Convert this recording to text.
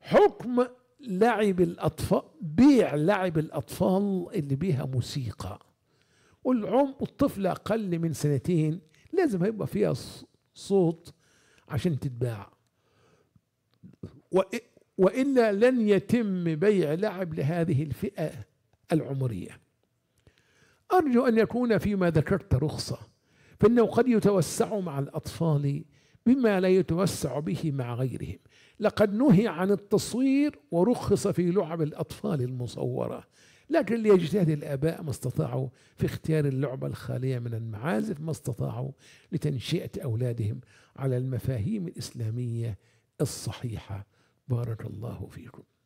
حكم لعب الأطفال بيع لعب الأطفال اللي بيها موسيقى والعم الطفل أقل من سنتين لازم هيبقى فيها صوت عشان تتباع وإلا لن يتم بيع لعب لهذه الفئة العمرية أرجو أن يكون فيما ذكرت رخصة فإنه قد يتوسع مع الأطفال بما لا يتوسع به مع غيرهم لقد نهي عن التصوير ورخص في لعب الأطفال المصورة لكن ليجتهد الآباء ما استطاعوا في اختيار اللعبة الخالية من المعازف ما استطاعوا لتنشئة أولادهم على المفاهيم الإسلامية الصحيحة بارك الله فيكم